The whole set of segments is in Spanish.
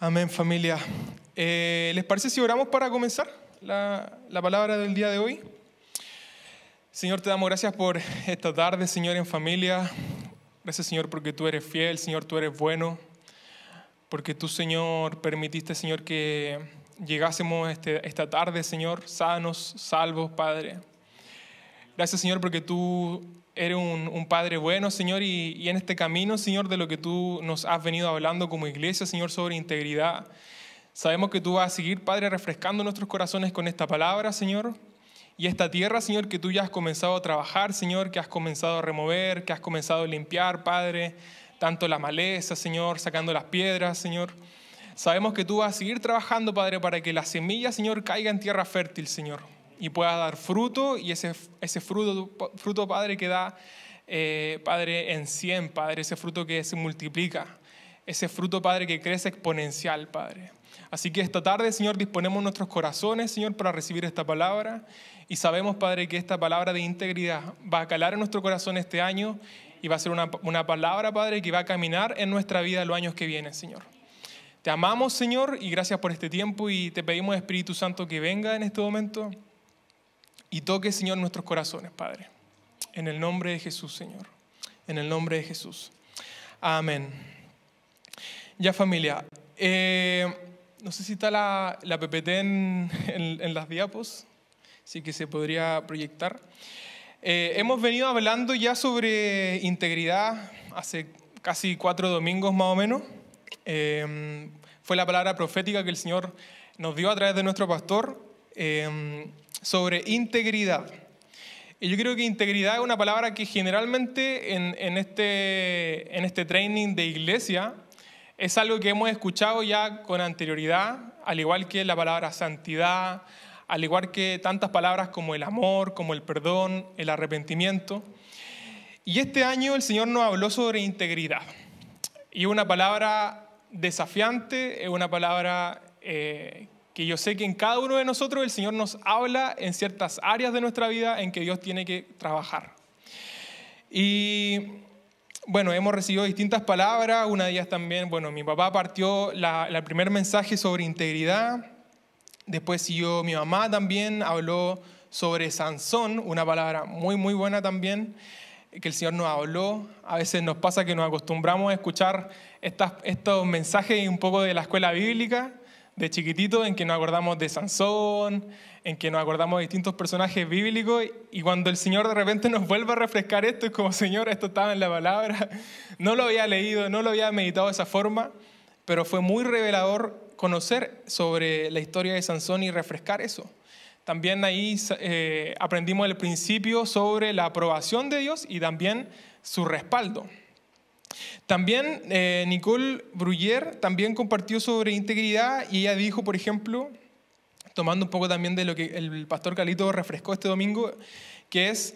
Amén, familia. Eh, ¿Les parece si oramos para comenzar la, palabra del día de hoy? Señor, te damos gracias por esta tarde, Señor, en familia. Gracias, Señor, porque tú eres fiel, Señor, tú eres bueno. Porque tú, Señor, permitiste, Señor, que llegásemos este, esta tarde, Señor, sanos, salvos, Padre. Gracias, Señor, porque tú eres un, Padre bueno, Señor, y, y en este camino, Señor, de lo que tú nos has venido hablando como iglesia, Señor, sobre integridad. Sabemos que tú vas a seguir, Padre, refrescando nuestros corazones con esta palabra, Señor. Y esta tierra, Señor, que tú ya has comenzado a trabajar, Señor, que has comenzado a remover, que has comenzado a limpiar, Padre, tanto la maleza, Señor, sacando las piedras, Señor. Sabemos que tú vas a seguir trabajando, Padre, para que la semilla, Señor, caiga en tierra fértil, Señor y pueda dar fruto y ese, ese fruto, fruto, Padre, que da, eh, Padre, en 100, Padre, ese fruto que se multiplica, ese fruto, Padre, que crece exponencial, Padre. Así que esta tarde, Señor, disponemos nuestros corazones, Señor, para recibir esta palabra y sabemos, Padre, que esta palabra de integridad va a calar en nuestro corazón este año y va a ser una, una palabra, Padre, que va a caminar en nuestra vida los años que vienen, Señor. Te amamos, Señor, y gracias por este tiempo y te pedimos, Espíritu Santo, que venga en este momento y toque, Señor, nuestros corazones, Padre. En el nombre de Jesús, Señor. En el nombre de Jesús. Amén. Ya familia, eh, no sé si está la, PPT en, en, las diapos, así que se podría proyectar. Eh, hemos venido hablando ya sobre integridad hace casi cuatro domingos más o menos. Em, fue la palabra profética que el Señor nos dio a través de nuestro pastor. Em, sobre integridad. Y yo creo que integridad es una palabra que generalmente en, este, en este training de iglesia es algo que hemos escuchado ya con anterioridad, al igual que la palabra santidad, al igual que tantas palabras como el amor, como el perdón, el arrepentimiento. Y este año el Señor nos habló sobre integridad. Y es una palabra desafiante, es una palabra eh, que yo sé que en cada uno de nosotros el Señor nos habla en ciertas áreas de nuestra vida en que Dios tiene que trabajar. Y bueno, hemos recibido distintas palabras, una de ellas también, bueno, mi papá partió el primer mensaje sobre integridad, después siguió mi mamá también, habló sobre Sansón, una palabra muy, muy buena también, que el Señor nos habló. A veces nos pasa que nos acostumbramos a escuchar estos mensajes un poco de la escuela bíblica, de chiquitito en que nos acordamos de Sansón, en que nos acordamos de distintos personajes bíblicos y cuando el Señor de repente nos vuelve a refrescar esto, es como, Señor, esto estaba en la palabra, no lo había leído, no lo había meditado de esa forma, pero fue muy revelador conocer sobre la historia de Sansón y refrescar eso. También ahí eh, aprendimos el principio sobre la aprobación de Dios y también su respaldo. También eh, Nicole Bruyer también compartió sobre integridad y ella dijo, por ejemplo, tomando un poco también de lo que el pastor Calito refrescó este domingo, que es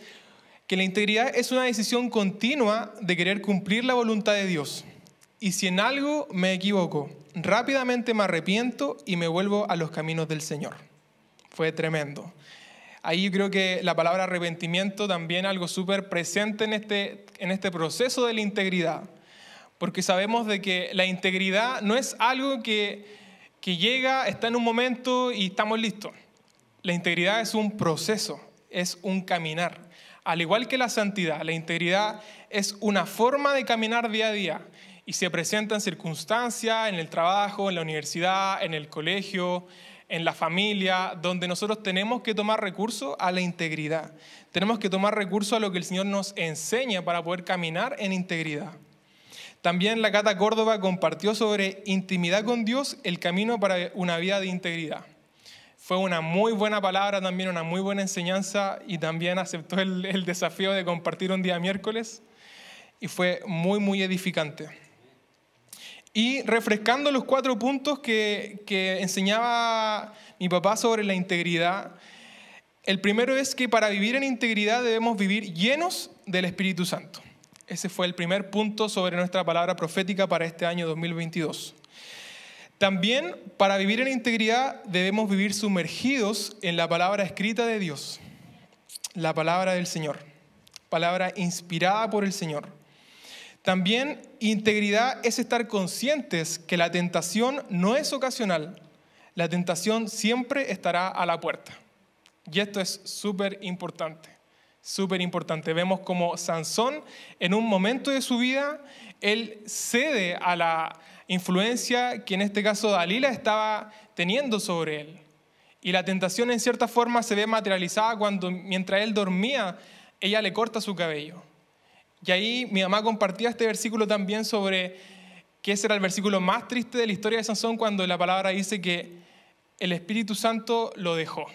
que la integridad es una decisión continua de querer cumplir la voluntad de Dios. Y si en algo me equivoco, rápidamente me arrepiento y me vuelvo a los caminos del Señor. Fue tremendo ahí yo creo que la palabra arrepentimiento también algo súper presente en este, en este proceso de la integridad, porque sabemos de que la integridad no es algo que, que llega, está en un momento y estamos listos. La integridad es un proceso, es un caminar. Al igual que la santidad, la integridad es una forma de caminar día a día y se presenta en circunstancias, en el trabajo, en la universidad, en el colegio, en la familia, donde nosotros tenemos que tomar recurso a la integridad. Tenemos que tomar recurso a lo que el Señor nos enseña para poder caminar en integridad. También la Cata Córdoba compartió sobre intimidad con Dios, el camino para una vida de integridad. Fue una muy buena palabra, también una muy buena enseñanza y también aceptó el desafío de compartir un día miércoles y fue muy, muy edificante y refrescando los cuatro puntos que, enseñaba mi papá sobre la integridad, el primero es que para vivir en integridad debemos vivir llenos del Espíritu Santo. Ese fue el primer punto sobre nuestra palabra profética para este año 2022. También para vivir en integridad debemos vivir sumergidos en la palabra escrita de Dios, la palabra del Señor, palabra inspirada por el Señor. También integridad es estar conscientes que la tentación no es ocasional, la tentación siempre estará a la puerta. Y esto es súper importante, súper importante. Vemos como Sansón en un momento de su vida, él cede a la influencia que en este caso Dalila estaba teniendo sobre él. Y la tentación en cierta forma se ve materializada cuando mientras él dormía, ella le corta su cabello. Y ahí mi mamá compartía este versículo también sobre que ese era el versículo más triste de la historia de Sansón cuando la palabra dice que el Espíritu Santo lo dejó.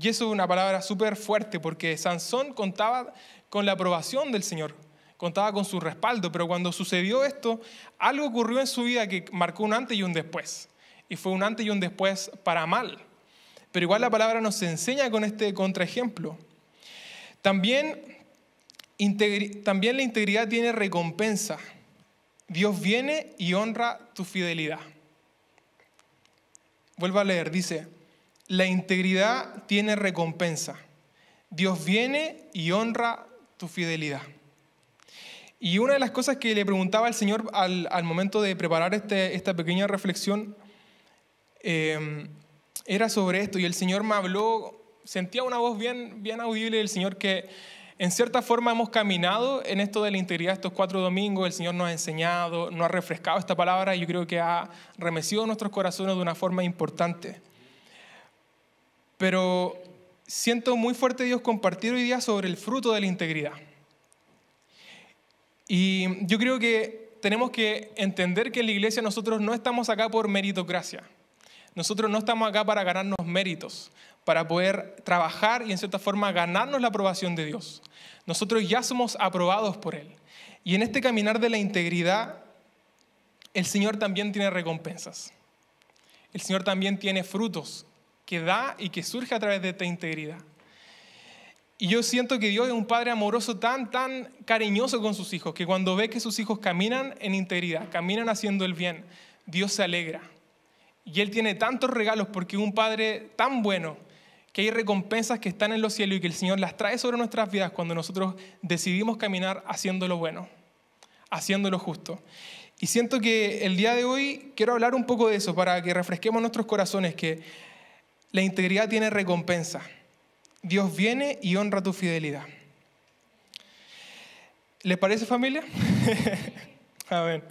Y eso es una palabra súper fuerte porque Sansón contaba con la aprobación del Señor, contaba con su respaldo, pero cuando sucedió esto, algo ocurrió en su vida que marcó un antes y un después. Y fue un antes y un después para mal. Pero igual la palabra nos enseña con este contraejemplo. También también la integridad tiene recompensa. Dios viene y honra tu fidelidad. Vuelvo a leer, dice, la integridad tiene recompensa. Dios viene y honra tu fidelidad. Y una de las cosas que le preguntaba al Señor al, momento de preparar este, esta pequeña reflexión em, era sobre esto. Y el Señor me habló, sentía una voz bien, bien audible del Señor que en cierta forma hemos caminado en esto de la integridad estos cuatro domingos, el Señor nos ha enseñado, nos ha refrescado esta palabra y yo creo que ha remecido nuestros corazones de una forma importante. Pero siento muy fuerte Dios compartir hoy día sobre el fruto de la integridad. Y yo creo que tenemos que entender que en la iglesia nosotros no estamos acá por meritocracia. Nosotros no estamos acá para ganarnos méritos, para poder trabajar y en cierta forma ganarnos la aprobación de Dios. Nosotros ya somos aprobados por Él. Y en este caminar de la integridad, el Señor también tiene recompensas. El Señor también tiene frutos que da y que surge a través de esta integridad. Y yo siento que Dios es un Padre amoroso tan, tan cariñoso con sus hijos, que cuando ve que sus hijos caminan en integridad, caminan haciendo el bien, Dios se alegra. Y Él tiene tantos regalos porque es un Padre tan bueno que hay recompensas que están en los cielos y que el Señor las trae sobre nuestras vidas cuando nosotros decidimos caminar haciendo lo bueno, haciendo lo justo. Y siento que el día de hoy quiero hablar un poco de eso para que refresquemos nuestros corazones, que la integridad tiene recompensa. Dios viene y honra tu fidelidad. ¿Les parece familia? A ver...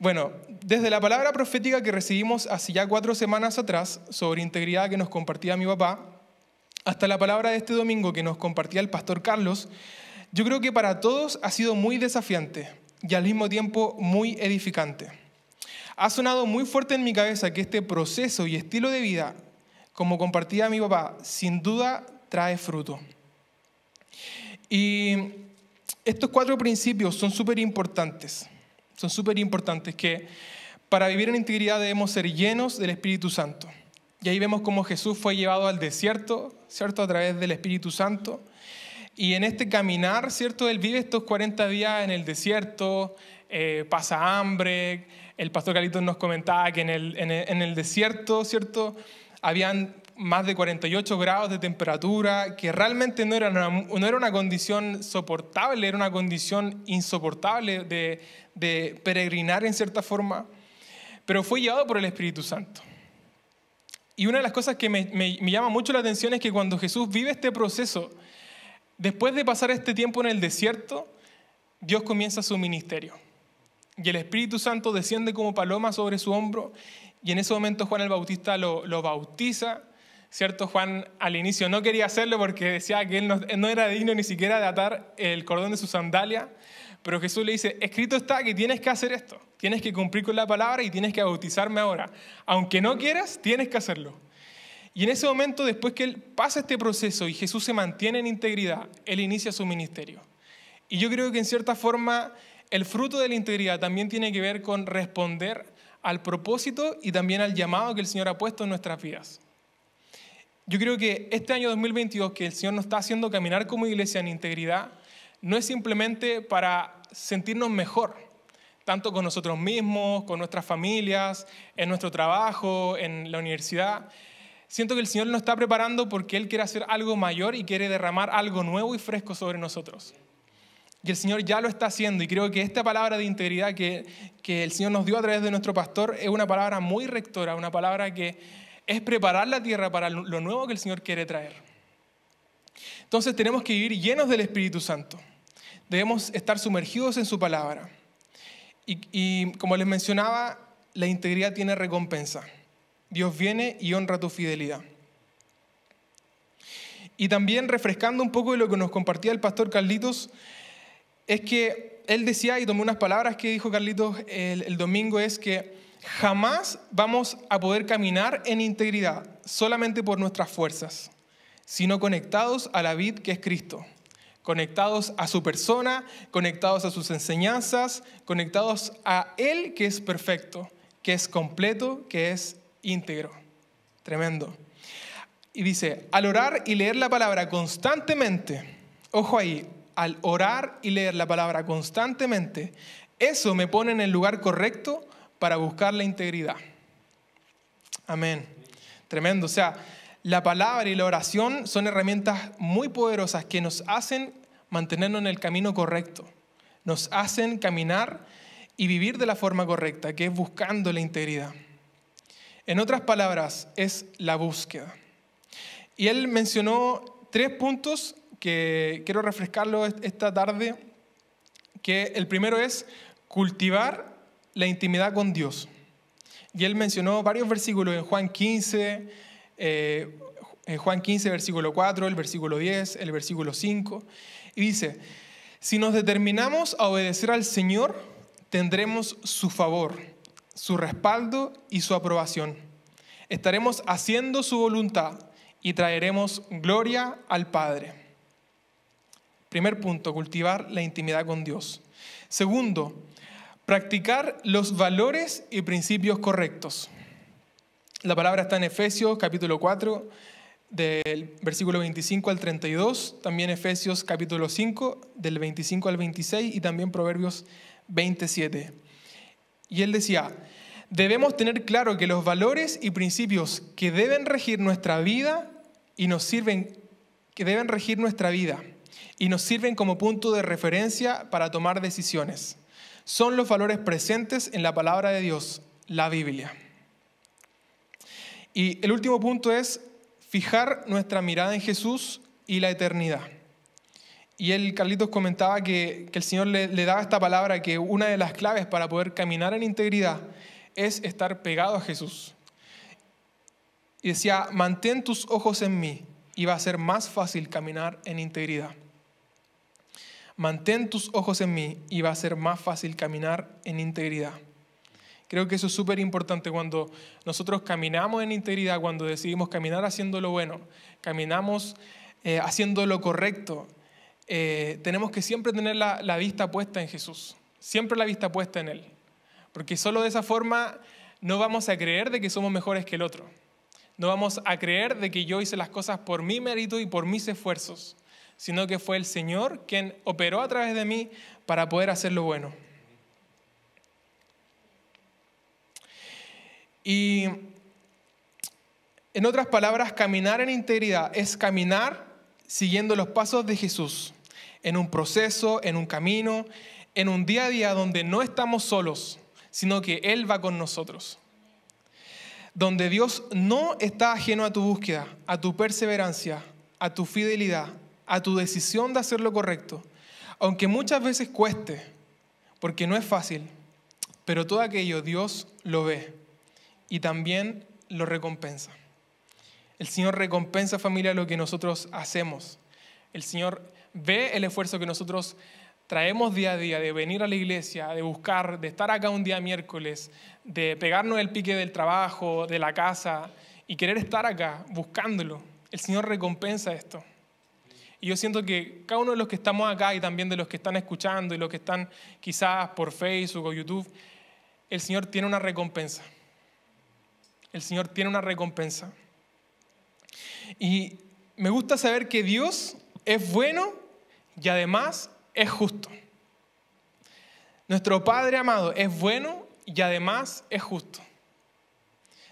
Bueno, desde la palabra profética que recibimos hace ya cuatro semanas atrás sobre integridad que nos compartía mi papá, hasta la palabra de este domingo que nos compartía el pastor Carlos, yo creo que para todos ha sido muy desafiante y al mismo tiempo muy edificante. Ha sonado muy fuerte en mi cabeza que este proceso y estilo de vida, como compartía mi papá, sin duda trae fruto. Y estos cuatro principios son súper importantes son súper importantes, que para vivir en integridad debemos ser llenos del Espíritu Santo. Y ahí vemos cómo Jesús fue llevado al desierto, ¿cierto? A través del Espíritu Santo. Y en este caminar, ¿cierto? Él vive estos 40 días en el desierto, eh, pasa hambre. El pastor Carlitos nos comentaba que en el, en el desierto, ¿cierto? Habían más de 48 grados de temperatura, que realmente no era una, no era una condición soportable, era una condición insoportable de, peregrinar en cierta forma, pero fue llevado por el Espíritu Santo. Y una de las cosas que me, llama mucho la atención es que cuando Jesús vive este proceso, después de pasar este tiempo en el desierto, Dios comienza su ministerio. Y el Espíritu Santo desciende como paloma sobre su hombro. Y en ese momento Juan el Bautista lo, lo bautiza. ¿cierto? Juan al inicio no quería hacerlo porque decía que él no, era digno ni siquiera de atar el cordón de su sandalia, pero Jesús le dice, escrito está que tienes que hacer esto, tienes que cumplir con la palabra y tienes que bautizarme ahora. Aunque no quieras, tienes que hacerlo. Y en ese momento, después que él pasa este proceso y Jesús se mantiene en integridad, él inicia su ministerio. Y yo creo que en cierta forma el fruto de la integridad también tiene que ver con responder al propósito y también al llamado que el Señor ha puesto en nuestras vidas. Yo creo que este año 2022 que el Señor nos está haciendo caminar como iglesia en integridad, no es simplemente para sentirnos mejor, tanto con nosotros mismos, con nuestras familias, en nuestro trabajo, en la universidad. Siento que el Señor nos está preparando porque Él quiere hacer algo mayor y quiere derramar algo nuevo y fresco sobre nosotros. Y el Señor ya lo está haciendo. Y creo que esta palabra de integridad que, que el Señor nos dio a través de nuestro pastor es una palabra muy rectora, una palabra que es preparar la tierra para lo nuevo que el Señor quiere traer. Entonces tenemos que vivir llenos del Espíritu Santo. Debemos estar sumergidos en su palabra. Y, como les mencionaba, la integridad tiene recompensa. Dios viene y honra tu fidelidad. Y también refrescando un poco de lo que nos compartía el pastor Carlitos, es que él decía, y tomé unas palabras que dijo Carlitos el domingo, es que Jamás vamos a poder caminar en integridad solamente por nuestras fuerzas, sino conectados a la vid que es Cristo, conectados a su persona, conectados a sus enseñanzas, conectados a Él que es perfecto, que es completo, que es íntegro. Tremendo. Y dice, al orar y leer la palabra constantemente, ojo ahí, al orar y leer la palabra constantemente, eso me pone en el lugar correcto para buscar la integridad. Amén. Tremendo. O sea, la palabra y la oración son herramientas muy poderosas que nos hacen mantenernos en el camino correcto. Nos hacen caminar y vivir de la forma correcta, que es buscando la integridad. En otras palabras, es la búsqueda. Y él mencionó tres puntos que quiero refrescarlo esta tarde, que el primero es cultivar la intimidad con Dios. Y él mencionó varios versículos en Juan 15, eh, ...en Juan 15, versículo 4, el versículo 10, el versículo 5, y dice, si nos determinamos a obedecer al Señor, tendremos su favor, su respaldo y su aprobación. Estaremos haciendo su voluntad y traeremos gloria al Padre. Primer punto, cultivar la intimidad con Dios. Segundo, Practicar los valores y principios correctos. La palabra está en Efesios capítulo 4, del versículo 25 al 32, también Efesios capítulo 5, del 25 al 26 y también Proverbios 27. Y él decía, debemos tener claro que los valores y principios que deben regir nuestra vida y nos sirven, que deben regir nuestra vida y nos sirven como punto de referencia para tomar decisiones son los valores presentes en la palabra de Dios, la Biblia. Y el último punto es fijar nuestra mirada en Jesús y la eternidad. Y el Carlitos, comentaba que, el Señor le, daba esta palabra que una de las claves para poder caminar en integridad es estar pegado a Jesús. Y decía, mantén tus ojos en mí y va a ser más fácil caminar en integridad. Mantén tus ojos en mí y va a ser más fácil caminar en integridad. Creo que eso es súper importante cuando nosotros caminamos en integridad, cuando decidimos caminar haciendo lo bueno, caminamos eh, haciendo lo correcto. Eh, tenemos que siempre tener la, la vista puesta en Jesús, siempre la vista puesta en Él, porque solo de esa forma no vamos a creer de que somos mejores que el otro, no vamos a creer de que yo hice las cosas por mi mérito y por mis esfuerzos, sino que fue el Señor quien operó a través de mí para poder hacer lo bueno. Y en otras palabras, caminar en integridad es caminar siguiendo los pasos de Jesús, en un proceso, en un camino, en un día a día donde no estamos solos, sino que Él va con nosotros. Donde Dios no está ajeno a tu búsqueda, a tu perseverancia, a tu fidelidad, a tu decisión de hacer lo correcto, aunque muchas veces cueste, porque no es fácil, pero todo aquello Dios lo ve y también lo recompensa. El Señor recompensa familia lo que nosotros hacemos. El Señor ve el esfuerzo que nosotros traemos día a día de venir a la iglesia, de buscar, de estar acá un día miércoles, de pegarnos el pique del trabajo, de la casa y querer estar acá buscándolo. El Señor recompensa esto. Y yo siento que cada uno de los que estamos acá y también de los que están escuchando y los que están quizás por Facebook o YouTube, el Señor tiene una recompensa. El Señor tiene una recompensa. Y me gusta saber que Dios es bueno y además es justo. Nuestro Padre amado es bueno y además es justo.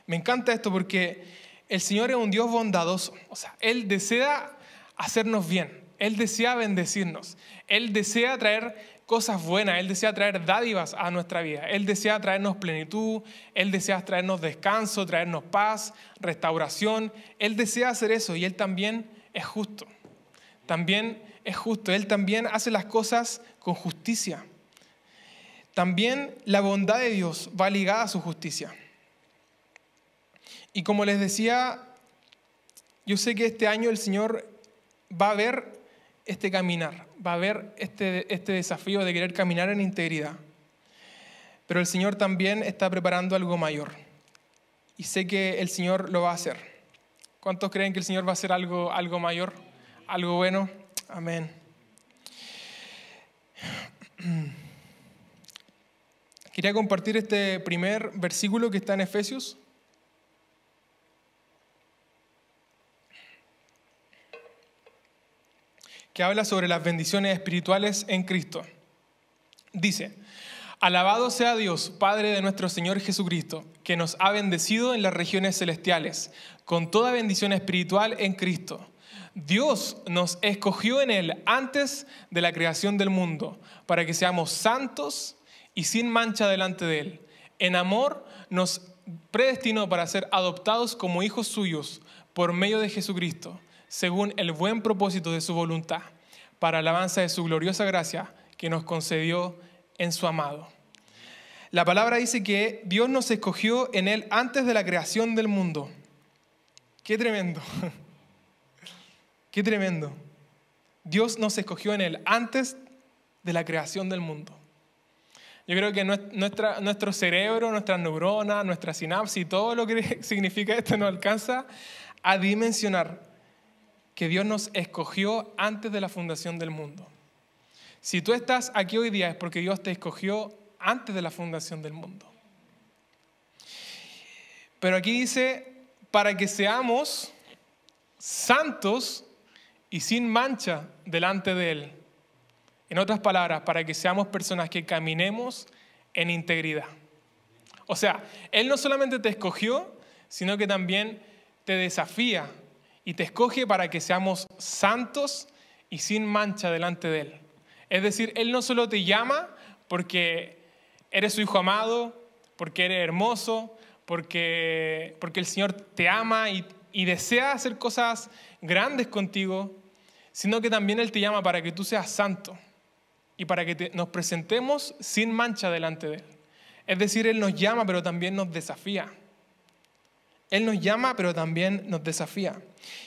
Me encanta esto porque el Señor es un Dios bondadoso. O sea, Él desea hacernos bien. Él desea bendecirnos. Él desea traer cosas buenas. Él desea traer dádivas a nuestra vida. Él desea traernos plenitud. Él desea traernos descanso, traernos paz, restauración. Él desea hacer eso y Él también es justo. También es justo. Él también hace las cosas con justicia. También la bondad de Dios va ligada a su justicia. Y como les decía, yo sé que este año el Señor va a haber este caminar, va a haber este, este, desafío de querer caminar en integridad. Pero el Señor también está preparando algo mayor. Y sé que el Señor lo va a hacer. ¿Cuántos creen que el Señor va a hacer algo, algo mayor? ¿Algo bueno? Amén. Quería compartir este primer versículo que está en Efesios, que habla sobre las bendiciones espirituales en Cristo. Dice, Alabado sea Dios, Padre de nuestro Señor Jesucristo, que nos ha bendecido en las regiones celestiales, con toda bendición espiritual en Cristo. Dios nos escogió en Él antes de la creación del mundo, para que seamos santos y sin mancha delante de Él. En amor nos predestinó para ser adoptados como hijos suyos por medio de Jesucristo según el buen propósito de su voluntad, para alabanza de su gloriosa gracia que nos concedió en su amado. La palabra dice que Dios nos escogió en Él antes de la creación del mundo. Qué tremendo. Qué tremendo. Dios nos escogió en Él antes de la creación del mundo. Yo creo que nuestro cerebro, nuestras neuronas, nuestra sinapsis, todo lo que significa esto no alcanza a dimensionar que Dios nos escogió antes de la fundación del mundo. Si tú estás aquí hoy día es porque Dios te escogió antes de la fundación del mundo. Pero aquí dice, para que seamos santos y sin mancha delante de Él. En otras palabras, para que seamos personas que caminemos en integridad. O sea, Él no solamente te escogió, sino que también te desafía y te escoge para que seamos santos y sin mancha delante de Él. Es decir, Él no solo te llama porque eres su hijo amado, porque eres hermoso, porque, porque el Señor te ama y, desea hacer cosas grandes contigo, sino que también Él te llama para que tú seas santo y para que nos presentemos sin mancha delante de Él. Es decir, Él nos llama, pero también nos desafía. Él nos llama, pero también nos desafía.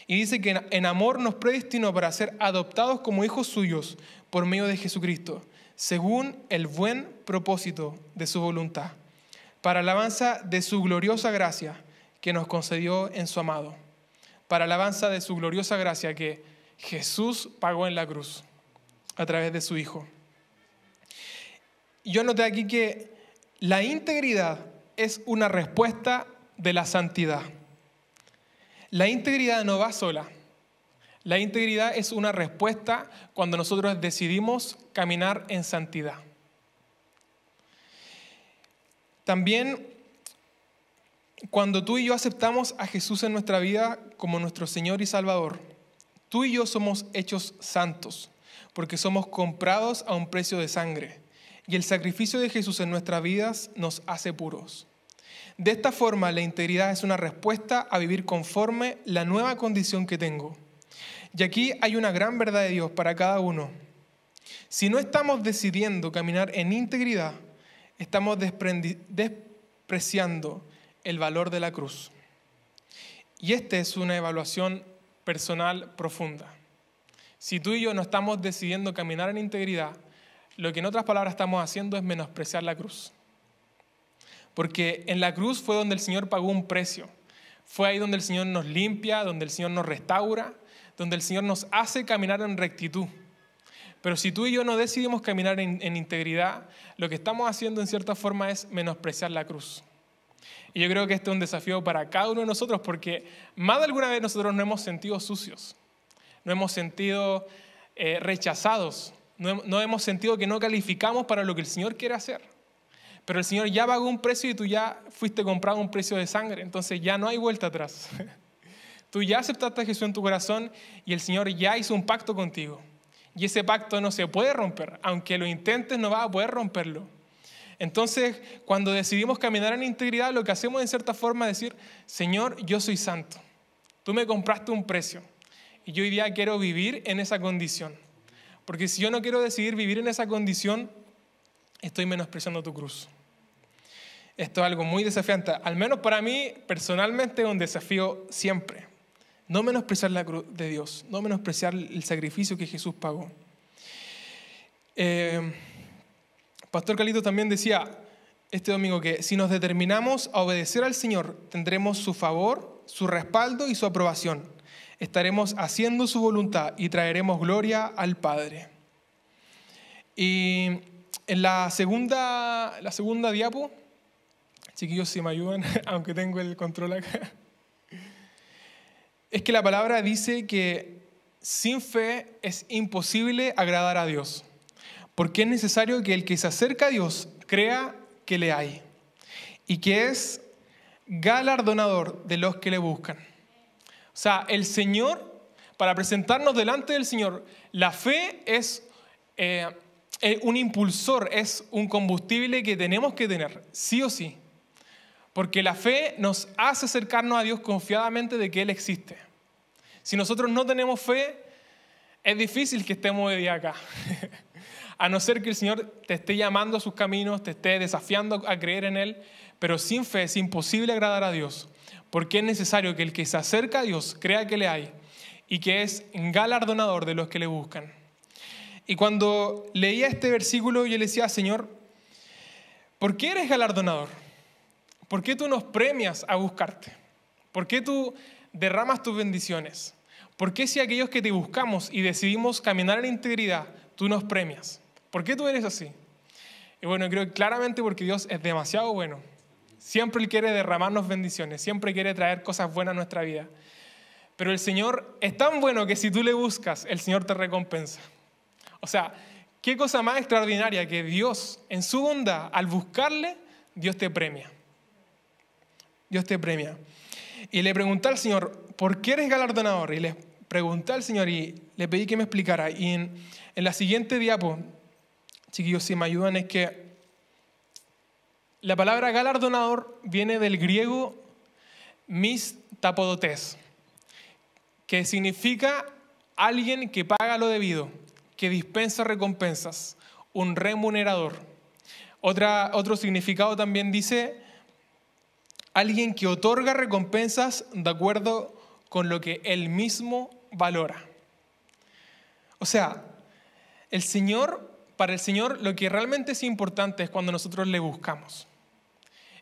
Y dice que en amor nos predestinó para ser adoptados como hijos suyos por medio de Jesucristo, según el buen propósito de su voluntad, para alabanza de su gloriosa gracia que nos concedió en su amado, para alabanza de su gloriosa gracia que Jesús pagó en la cruz a través de su Hijo. Yo noté aquí que la integridad es una respuesta de la santidad. La integridad no va sola. La integridad es una respuesta cuando nosotros decidimos caminar en santidad. También cuando tú y yo aceptamos a Jesús en nuestra vida como nuestro Señor y Salvador, tú y yo somos hechos santos, porque somos comprados a un precio de sangre, y el sacrificio de Jesús en nuestras vidas nos hace puros. De esta forma, la integridad es una respuesta a vivir conforme la nueva condición que tengo. Y aquí hay una gran verdad de Dios para cada uno. Si no estamos decidiendo caminar en integridad, estamos despreciando el valor de la cruz. Y esta es una evaluación personal profunda. Si tú y yo no estamos decidiendo caminar en integridad, lo que en otras palabras estamos haciendo es menospreciar la cruz. Porque en la cruz fue donde el Señor pagó un precio. Fue ahí donde el Señor nos limpia, donde el Señor nos restaura, donde el Señor nos hace caminar en rectitud. Pero si tú y yo no decidimos caminar en, integridad, lo que estamos haciendo en cierta forma es menospreciar la cruz. Y yo creo que este es un desafío para cada uno de nosotros porque más de alguna vez nosotros no hemos sentido sucios, no hemos sentido eh, rechazados, no hemos sentido que no calificamos para lo que el Señor quiere hacer. Pero el Señor ya pagó un precio y tú ya fuiste comprado a un precio de sangre. Entonces ya no hay vuelta atrás. Tú ya aceptaste a Jesús en tu corazón y el Señor ya hizo un pacto contigo. Y ese pacto no se puede romper. Aunque lo intentes, no vas a poder romperlo. Entonces, cuando decidimos caminar en integridad, lo que hacemos en cierta forma es decir, Señor, yo soy santo. Tú me compraste un precio. Y yo hoy día quiero vivir en esa condición. Porque si yo no quiero decidir vivir en esa condición, estoy menospreciando tu cruz. Esto es algo muy desafiante. Al menos para mí, personalmente, es un desafío siempre. No menospreciar la cruz de Dios, no menospreciar el sacrificio que Jesús pagó. Eh, Pastor Calito también decía este domingo que si nos determinamos a obedecer al Señor, tendremos su favor, su respaldo y su aprobación. Estaremos haciendo su voluntad y traeremos gloria al Padre. Y en la segunda, la segunda diapo que ellos si me ayudan, aunque tengo el control acá. Es que la palabra dice que sin fe es imposible agradar a Dios, porque es necesario que el que se acerca a Dios crea que le hay y que es galardonador de los que le buscan. O sea, el Señor, para presentarnos delante del Señor, la fe es eh, eh, un impulsor, es un combustible que tenemos que tener, sí o sí. Porque la fe nos hace acercarnos a Dios confiadamente de que Él existe. Si nosotros no tenemos fe, es difícil que estemos de día acá. a no ser que el Señor te esté llamando a sus caminos, te esté desafiando a creer en Él, pero sin fe es imposible agradar a Dios, porque es necesario que el que se acerca a Dios crea que le hay y que es galardonador de los que le buscan. Y cuando leía este versículo yo le decía, Señor, ¿por qué eres galardonador? ¿Por qué tú nos premias a buscarte? ¿Por qué tú derramas tus bendiciones? ¿Por qué si aquellos que te buscamos y decidimos caminar en integridad, tú nos premias? ¿Por qué tú eres así? Y bueno, creo que claramente porque Dios es demasiado bueno. Siempre Él quiere derramarnos bendiciones, siempre quiere traer cosas buenas a nuestra vida. Pero el Señor es tan bueno que si tú le buscas, el Señor te recompensa. O sea, qué cosa más extraordinaria que Dios, en su bondad, al buscarle, Dios te premia. Dios te premia. Y le pregunté al Señor, ¿por qué eres galardonador? Y le pregunté al Señor y le pedí que me explicara. Y en, la siguiente diapo, chiquillos, si me ayudan, es que la palabra galardonador viene del griego mis tapodotes, que significa alguien que paga lo debido, que dispensa recompensas, un remunerador. Otra, otro significado también dice alguien que otorga recompensas de acuerdo con lo que él mismo valora. O sea, el Señor, para el Señor lo que realmente es importante es cuando nosotros le buscamos.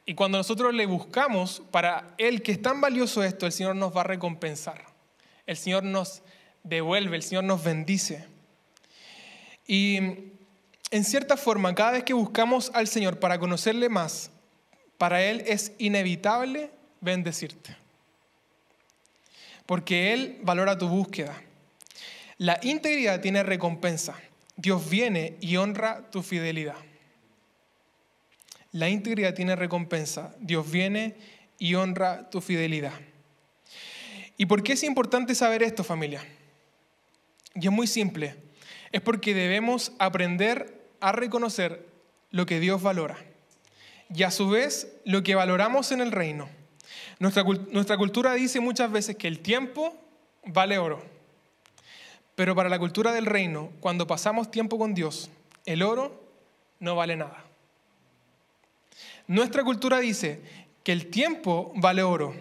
Y cuando nosotros le buscamos, para Él que es tan valioso esto, el Señor nos va a recompensar. El Señor nos devuelve, el Señor nos bendice. Y en cierta forma, cada vez que buscamos al Señor para conocerle más, para Él es inevitable bendecirte. Porque Él valora tu búsqueda. La integridad tiene recompensa. Dios viene y honra tu fidelidad. La integridad tiene recompensa. Dios viene y honra tu fidelidad. ¿Y por qué es importante saber esto, familia? Y es muy simple. Es porque debemos aprender a reconocer lo que Dios valora y a su vez lo que valoramos en el reino. Nuestra, nuestra cultura dice muchas veces que el tiempo vale oro, pero para la cultura del reino, cuando pasamos tiempo con Dios, el oro no vale nada. Nuestra cultura dice que el tiempo vale oro,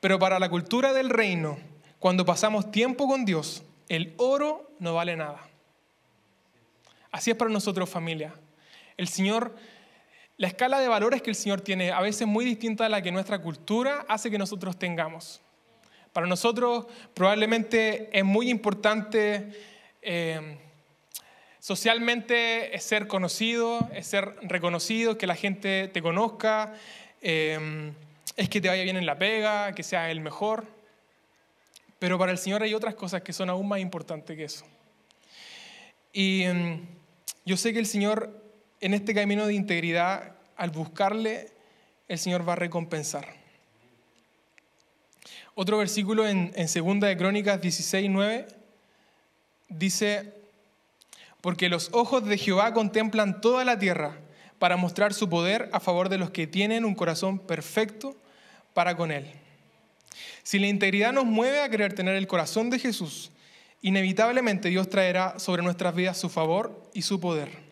pero para la cultura del reino, cuando pasamos tiempo con Dios, el oro no vale nada. Así es para nosotros familia. El Señor la escala de valores que el Señor tiene, a veces muy distinta a la que nuestra cultura hace que nosotros tengamos. Para nosotros probablemente es muy importante eh, socialmente ser conocido, es ser reconocido, que la gente te conozca, eh, es que te vaya bien en la pega, que sea el mejor. Pero para el Señor hay otras cosas que son aún más importantes que eso. Y mm, yo sé que el Señor en este camino de integridad, al buscarle, el Señor va a recompensar. Otro versículo en, en Segunda de Crónicas 16, 9 dice, porque los ojos de Jehová contemplan toda la tierra para mostrar su poder a favor de los que tienen un corazón perfecto para con Él. Si la integridad nos mueve a querer tener el corazón de Jesús, inevitablemente Dios traerá sobre nuestras vidas su favor y su poder.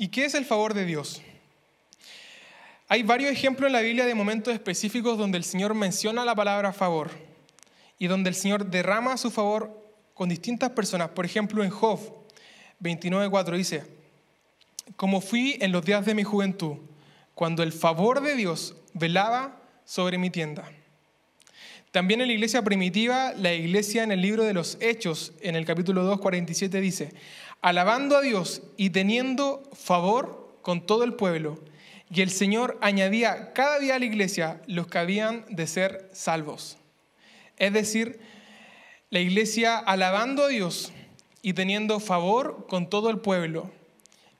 ¿Y qué es el favor de Dios? Hay varios ejemplos en la Biblia de momentos específicos donde el Señor menciona la palabra favor y donde el Señor derrama su favor con distintas personas. Por ejemplo, en Job 29.4 dice, como fui en los días de mi juventud, cuando el favor de Dios velaba sobre mi tienda. También en la iglesia primitiva, la iglesia en el libro de los Hechos, en el capítulo 2.47 dice, alabando a Dios y teniendo favor con todo el pueblo. Y el Señor añadía cada día a la iglesia los que habían de ser salvos. Es decir, la iglesia alabando a Dios y teniendo favor con todo el pueblo.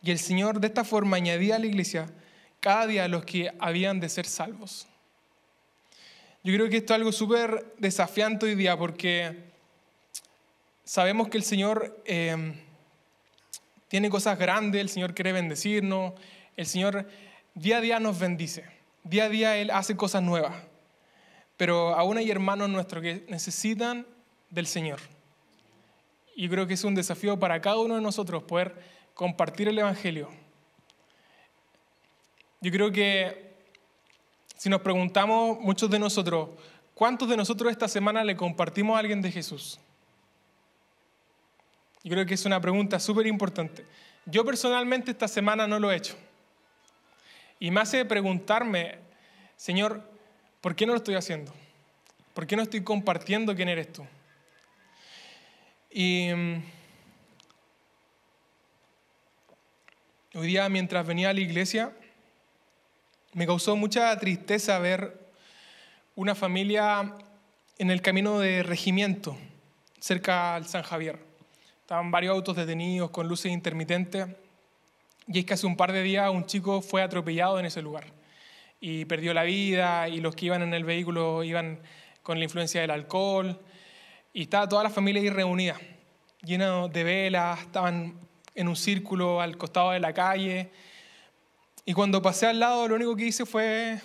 Y el Señor de esta forma añadía a la iglesia cada día los que habían de ser salvos. Yo creo que esto es algo súper desafiante hoy día porque sabemos que el Señor... Eh, tiene cosas grandes, el Señor quiere bendecirnos, el Señor día a día nos bendice, día a día Él hace cosas nuevas, pero aún hay hermanos nuestros que necesitan del Señor. Y creo que es un desafío para cada uno de nosotros poder compartir el Evangelio. Yo creo que si nos preguntamos muchos de nosotros, ¿cuántos de nosotros esta semana le compartimos a alguien de Jesús? Yo creo que es una pregunta súper importante. Yo personalmente esta semana no lo he hecho. Y me hace preguntarme, Señor, ¿por qué no lo estoy haciendo? ¿Por qué no estoy compartiendo quién eres tú? Y mm, hoy día mientras venía a la iglesia, me causó mucha tristeza ver una familia en el camino de regimiento, cerca al San Javier. Estaban varios autos detenidos con luces intermitentes. Y es que hace un par de días un chico fue atropellado en ese lugar y perdió la vida y los que iban en el vehículo iban con la influencia del alcohol. Y estaba toda la familia ahí reunida, llena de velas, estaban en un círculo al costado de la calle. Y cuando pasé al lado, lo único que hice fue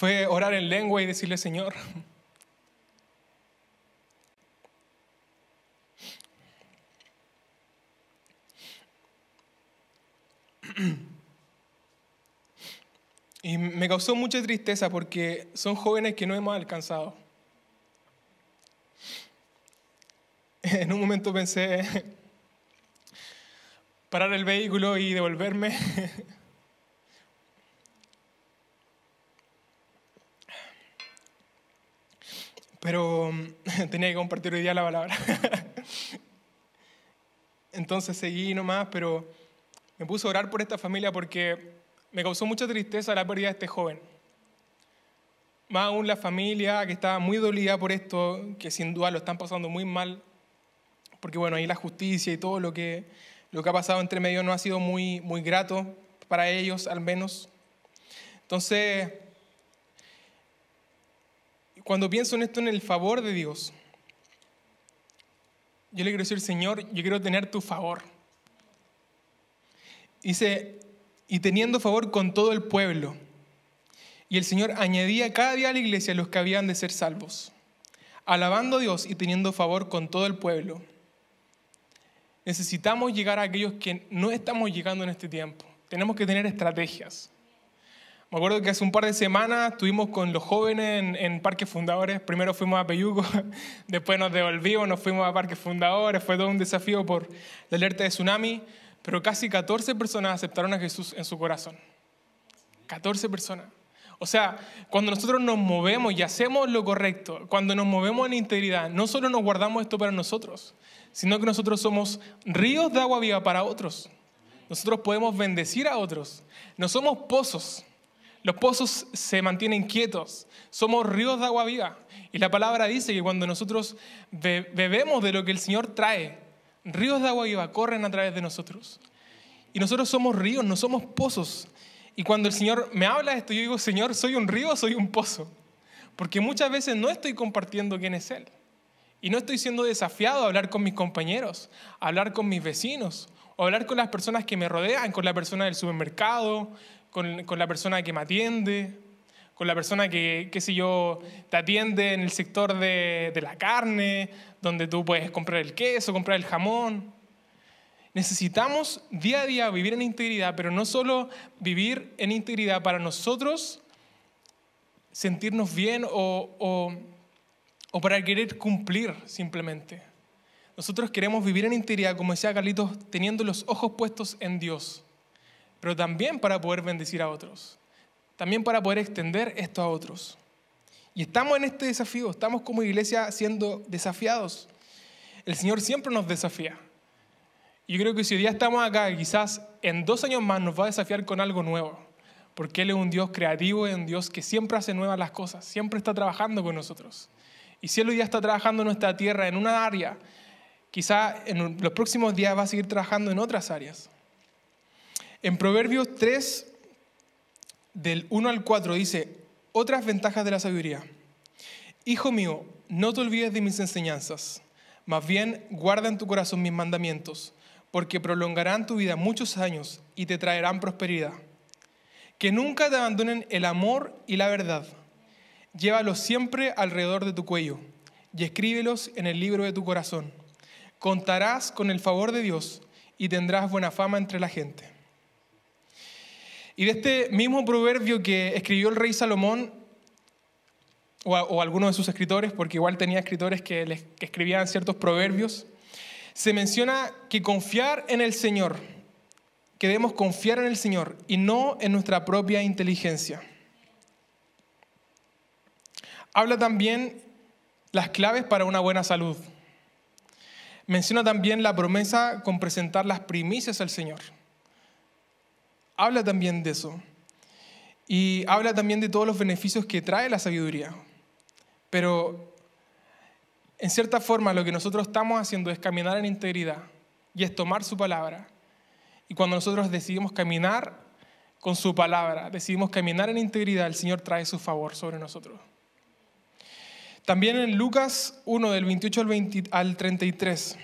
fue orar en lengua y decirle, Señor, Y me causó mucha tristeza porque son jóvenes que no hemos alcanzado. En un momento pensé parar el vehículo y devolverme Pero mm, tenía que compartir hoy día la palabra. Entonces seguí nomás, pero me puse a orar por esta familia porque me causó mucha tristeza la pérdida de este joven. Más aún la familia que estaba muy dolida por esto, que sin duda lo están pasando muy mal, porque bueno, ahí la justicia y todo lo que, lo que ha pasado entre medio no ha sido muy, muy grato para ellos al menos. Entonces cuando pienso en esto, en el favor de Dios, yo le quiero decir, Señor, yo quiero tener tu favor. Dice, y teniendo favor con todo el pueblo. Y el Señor añadía cada día a la iglesia los que habían de ser salvos, alabando a Dios y teniendo favor con todo el pueblo. Necesitamos llegar a aquellos que no estamos llegando en este tiempo. Tenemos que tener estrategias. Me acuerdo que hace un par de semanas estuvimos con los jóvenes en, Parque Parques Fundadores. Primero fuimos a Peyuco, después nos devolvimos, nos fuimos a Parques Fundadores. Fue todo un desafío por la alerta de tsunami, pero casi 14 personas aceptaron a Jesús en su corazón. 14 personas. O sea, cuando nosotros nos movemos y hacemos lo correcto, cuando nos movemos en integridad, no solo nos guardamos esto para nosotros, sino que nosotros somos ríos de agua viva para otros. Nosotros podemos bendecir a otros. No somos pozos los pozos se mantienen quietos, somos ríos de agua viva. Y la palabra dice que cuando nosotros bebemos de lo que el Señor trae, ríos de agua viva corren a través de nosotros. Y nosotros somos ríos, no somos pozos. Y cuando el Señor me habla de esto, yo digo, Señor, ¿soy un río o soy un pozo? Porque muchas veces no estoy compartiendo quién es Él. Y no estoy siendo desafiado a hablar con mis compañeros, a hablar con mis vecinos, o hablar con las personas que me rodean, con la persona del supermercado, con, la persona que me atiende, con la persona que, qué sé yo, te atiende en el sector de, la carne, donde tú puedes comprar el queso, comprar el jamón. Necesitamos día a día vivir en integridad, pero no solo vivir en integridad para nosotros sentirnos bien o, o para querer cumplir simplemente. Nosotros queremos vivir en integridad, como decía Carlitos, teniendo los ojos puestos en Dios pero también para poder bendecir a otros, también para poder extender esto a otros. Y estamos en este desafío, estamos como iglesia siendo desafiados. El Señor siempre nos desafía. Yo creo que si hoy día estamos acá, quizás en dos años más nos va a desafiar con algo nuevo, porque Él es un Dios creativo, es un Dios que siempre hace nuevas las cosas, siempre está trabajando con nosotros. Y si Él hoy día está trabajando en nuestra tierra, en una área, quizás en los próximos días va a seguir trabajando en otras áreas. En Proverbios 3, del 1 al 4, dice, otras ventajas de la sabiduría. Hijo mío, no te olvides de mis enseñanzas, más bien guarda en tu corazón mis mandamientos, porque prolongarán tu vida muchos años y te traerán prosperidad. Que nunca te abandonen el amor y la verdad. Llévalos siempre alrededor de tu cuello y escríbelos en el libro de tu corazón. Contarás con el favor de Dios y tendrás buena fama entre la gente. Y de este mismo proverbio que escribió el rey Salomón, o, algunos alguno de sus escritores, porque igual tenía escritores que, les, que escribían ciertos proverbios, se menciona que confiar en el Señor, que debemos confiar en el Señor y no en nuestra propia inteligencia. Habla también las claves para una buena salud. Menciona también la promesa con presentar las primicias al Señor habla también de eso. Y habla también de todos los beneficios que trae la sabiduría. Pero en cierta forma lo que nosotros estamos haciendo es caminar en integridad y es tomar su palabra. Y cuando nosotros decidimos caminar con su palabra, decidimos caminar en integridad, el Señor trae su favor sobre nosotros. También en Lucas 1 del 28 al, 20, 33,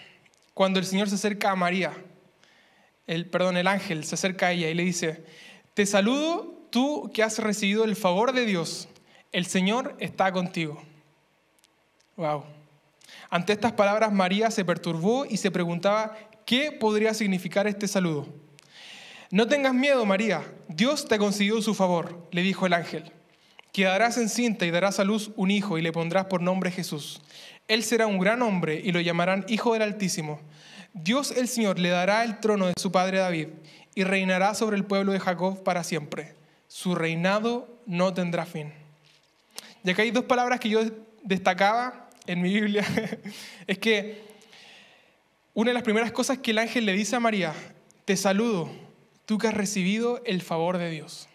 cuando el Señor se acerca a María, el, perdón, el ángel se acerca a ella y le dice, te saludo tú que has recibido el favor de Dios, el Señor está contigo. Wow. Ante estas palabras María se perturbó y se preguntaba qué podría significar este saludo. No tengas miedo, María, Dios te ha concedido su favor, le dijo el ángel. Quedarás encinta y darás a luz un hijo y le pondrás por nombre Jesús. Él será un gran hombre y lo llamarán Hijo del Altísimo. Dios el Señor le dará el trono de su padre David y reinará sobre el pueblo de Jacob para siempre. Su reinado no tendrá fin. Y acá hay dos palabras que yo destacaba en mi Biblia. es que una de las primeras cosas que el ángel le dice a María, te saludo, tú que has recibido el favor de Dios.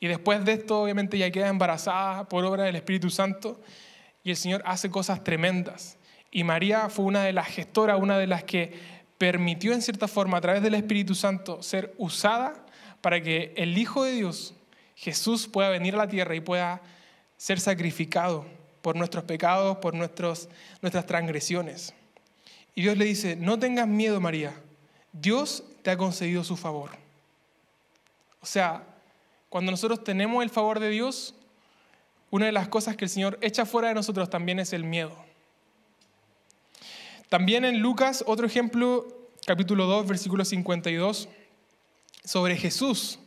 Y después de esto, obviamente, ya queda embarazada por obra del Espíritu Santo y el Señor hace cosas tremendas. Y María fue una de las gestoras, una de las que permitió en cierta forma a través del Espíritu Santo ser usada para que el Hijo de Dios, Jesús, pueda venir a la tierra y pueda ser sacrificado por nuestros pecados, por nuestros, nuestras transgresiones. Y Dios le dice, no tengas miedo María, Dios te ha concedido su favor. O sea, cuando nosotros tenemos el favor de Dios, una de las cosas que el Señor echa fuera de nosotros también es el miedo. También en Lucas, otro ejemplo, capítulo 2, versículo 52, sobre Jesús.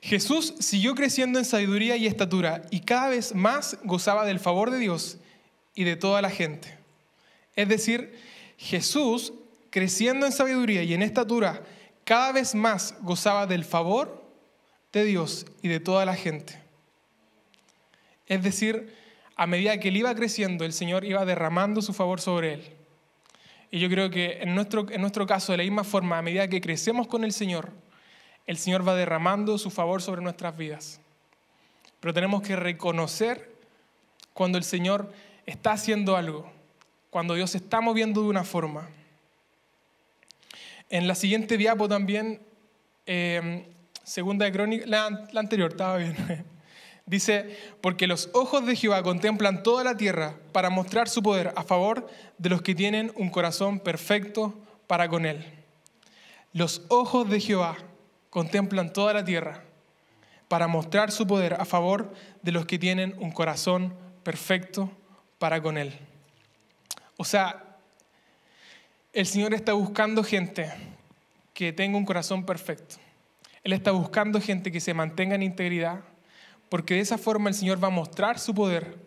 Jesús siguió creciendo en sabiduría y estatura y cada vez más gozaba del favor de Dios y de toda la gente. Es decir, Jesús, creciendo en sabiduría y en estatura, cada vez más gozaba del favor de Dios y de toda la gente. Es decir, a medida que él iba creciendo, el Señor iba derramando su favor sobre él. Y yo creo que en nuestro, en nuestro caso, de la misma forma, a medida que crecemos con el Señor, el Señor va derramando su favor sobre nuestras vidas. Pero tenemos que reconocer cuando el Señor está haciendo algo, cuando Dios se está moviendo de una forma. En la siguiente diapo también, eh, segunda de la, la anterior, estaba bien. Dice, porque los ojos de Jehová contemplan toda la tierra para mostrar su poder a favor de los que tienen un corazón perfecto para con él. Los ojos de Jehová contemplan toda la tierra para mostrar su poder a favor de los que tienen un corazón perfecto para con él. O sea, el Señor está buscando gente que tenga un corazón perfecto. Él está buscando gente que se mantenga en integridad porque de esa forma el Señor va a mostrar su poder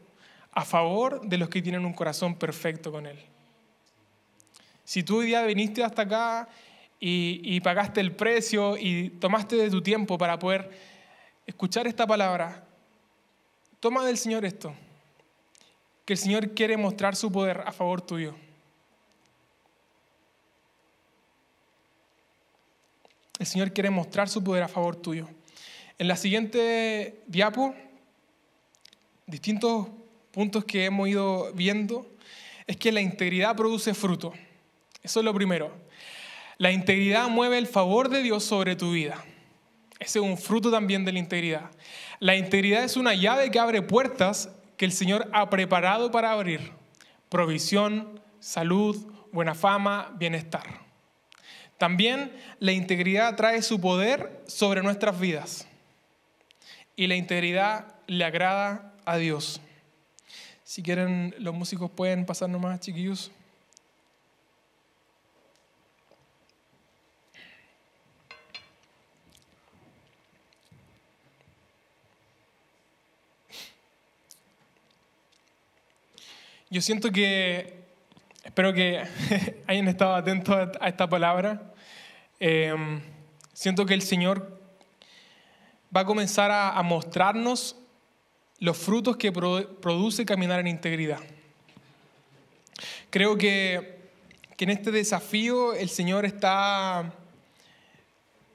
a favor de los que tienen un corazón perfecto con Él. Si tú hoy día viniste hasta acá y, pagaste el precio y tomaste de tu tiempo para poder escuchar esta palabra, toma del Señor esto, que el Señor quiere mostrar su poder a favor tuyo. El Señor quiere mostrar su poder a favor tuyo. En la siguiente diapo, distintos puntos que hemos ido viendo es que la integridad produce fruto. Eso es lo primero. La integridad mueve el favor de Dios sobre tu vida. Ese es un fruto también de la integridad. La integridad es una llave que abre puertas que el Señor ha preparado para abrir. Provisión, salud, buena fama, bienestar. También la integridad trae su poder sobre nuestras vidas y la integridad le agrada a Dios. Si quieren, los músicos pueden pasar nomás, chiquillos. Yo siento que, espero que hayan estado atentos a esta palabra. Em, siento que el Señor va a comenzar a, mostrarnos los frutos que produce caminar en integridad. Creo que, en este desafío el Señor está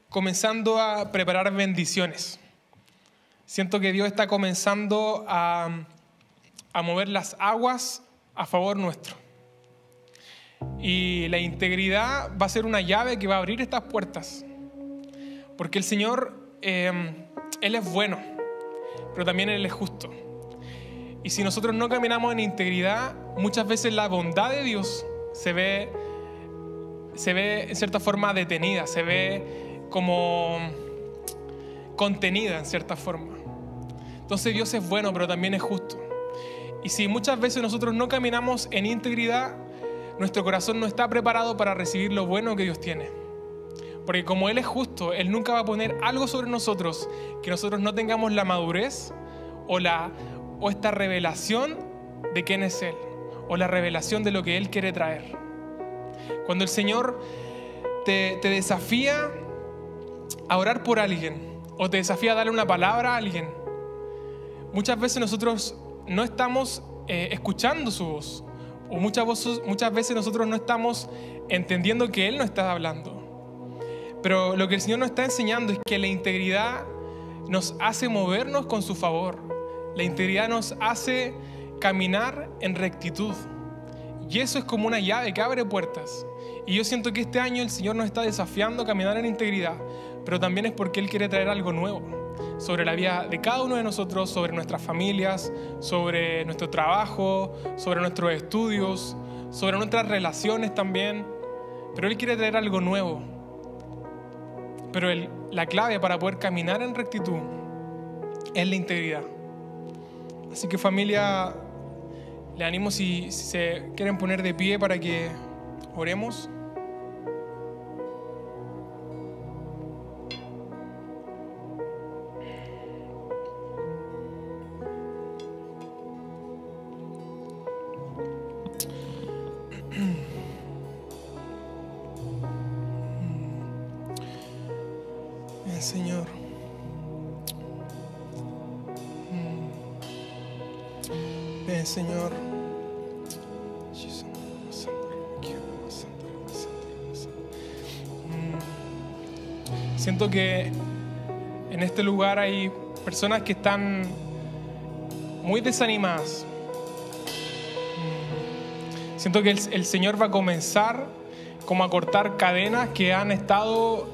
comenzando a preparar bendiciones. Siento que Dios está comenzando a, mover las aguas a favor nuestro. Y la integridad va a ser una llave que va a abrir estas puertas. Porque el Señor eh, él es bueno, pero también Él es justo. Y si nosotros no caminamos en integridad, muchas veces la bondad de Dios se ve, se ve en cierta forma detenida, se ve como contenida en cierta forma. Entonces Dios es bueno, pero también es justo. Y si muchas veces nosotros no caminamos en integridad, nuestro corazón no está preparado para recibir lo bueno que Dios tiene. Porque como Él es justo, Él nunca va a poner algo sobre nosotros que nosotros no tengamos la madurez o, la, o esta revelación de quién es Él, o la revelación de lo que Él quiere traer. Cuando el Señor te, desafía a orar por alguien, o te desafía a darle una palabra a alguien, muchas veces nosotros no estamos eh, escuchando su voz, o muchas, voces, muchas veces nosotros no estamos entendiendo que Él nos está hablando. Pero lo que el Señor nos está enseñando es que la integridad nos hace movernos con su favor. La integridad nos hace caminar en rectitud. Y eso es como una llave que abre puertas. Y yo siento que este año el Señor nos está desafiando a caminar en integridad, pero también es porque Él quiere traer algo nuevo sobre la vida de cada uno de nosotros, sobre nuestras familias, sobre nuestro trabajo, sobre nuestros estudios, sobre nuestras relaciones también. Pero Él quiere traer algo nuevo, pero la clave para poder caminar en rectitud es la integridad. Así que familia, le animo si se quieren poner de pie para que oremos. Señor. Ven, Señor. Siento que en este lugar hay personas que están muy desanimadas. Siento que el Señor va a comenzar como a cortar cadenas que han estado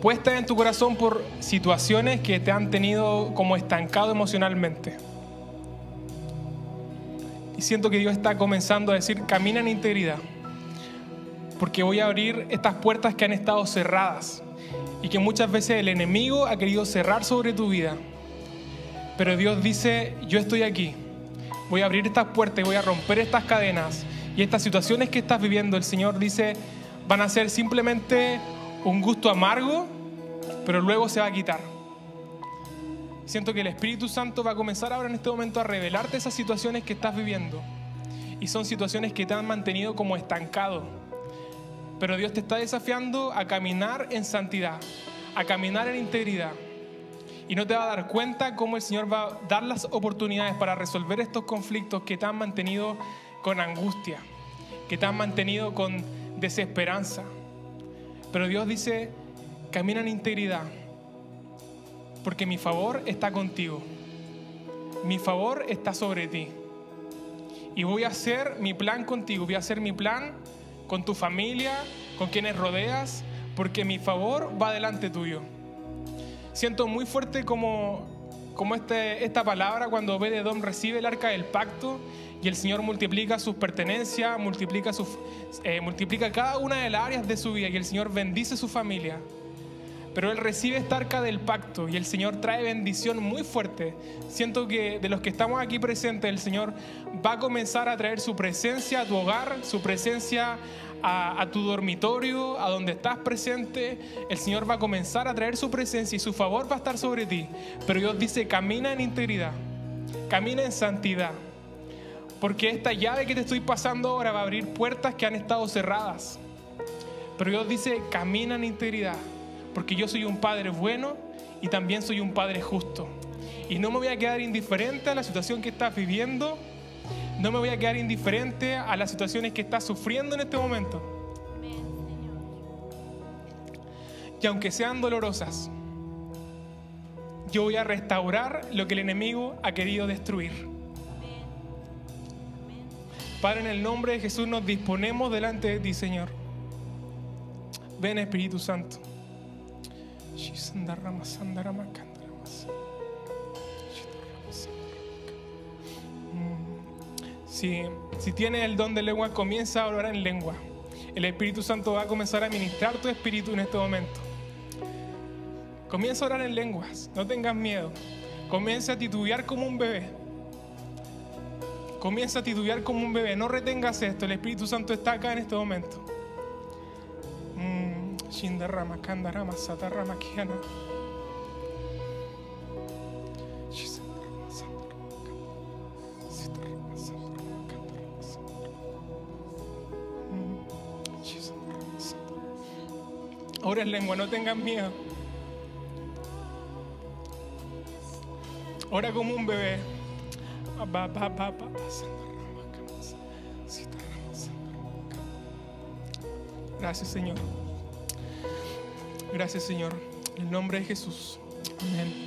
puesta en tu corazón por situaciones que te han tenido como estancado emocionalmente. Y siento que Dios está comenzando a decir, camina en integridad, porque voy a abrir estas puertas que han estado cerradas y que muchas veces el enemigo ha querido cerrar sobre tu vida. Pero Dios dice, yo estoy aquí, voy a abrir estas puertas y voy a romper estas cadenas. Y estas situaciones que estás viviendo, el Señor dice, van a ser simplemente un gusto amargo, pero luego se va a quitar. Siento que el Espíritu Santo va a comenzar ahora en este momento a revelarte esas situaciones que estás viviendo. Y son situaciones que te han mantenido como estancado. Pero Dios te está desafiando a caminar en santidad, a caminar en integridad. Y no te va a dar cuenta cómo el Señor va a dar las oportunidades para resolver estos conflictos que te han mantenido con angustia, que te han mantenido con desesperanza pero Dios dice, camina en integridad, porque mi favor está contigo, mi favor está sobre ti. Y voy a hacer mi plan contigo, voy a hacer mi plan con tu familia, con quienes rodeas, porque mi favor va delante tuyo. Siento muy fuerte como, como este, esta palabra cuando don recibe el arca del pacto y el Señor multiplica sus pertenencias, multiplica, eh, multiplica cada una de las áreas de su vida y el Señor bendice su familia. Pero él recibe esta arca del pacto y el Señor trae bendición muy fuerte. Siento que de los que estamos aquí presentes, el Señor va a comenzar a traer su presencia a tu hogar, su presencia a, a, tu dormitorio, a donde estás presente, el Señor va a comenzar a traer su presencia y su favor va a estar sobre ti. Pero Dios dice, camina en integridad, camina en santidad, porque esta llave que te estoy pasando ahora va a abrir puertas que han estado cerradas. Pero Dios dice, camina en integridad, porque yo soy un padre bueno y también soy un padre justo. Y no me voy a quedar indiferente a la situación que estás viviendo, no me voy a quedar indiferente a las situaciones que estás sufriendo en este momento. Y aunque sean dolorosas, yo voy a restaurar lo que el enemigo ha querido destruir. Padre, en el nombre de Jesús nos disponemos delante de ti, Señor. Ven, Espíritu Santo. Si, si tienes el don de lengua, comienza a orar en lengua. El Espíritu Santo va a comenzar a ministrar tu espíritu en este momento. Comienza a orar en lenguas, no tengas miedo. Comienza a titubear como un bebé. Comienza a titubear como un bebé. No retengas esto. El Espíritu Santo está acá en este momento. Mm, shindarama, Kandarama, Satarama, Kiana. Ahora en lengua, no tengas miedo. Ora como un bebé. Gracias, Señor. Gracias, Señor. En el nombre de Jesús. Amén.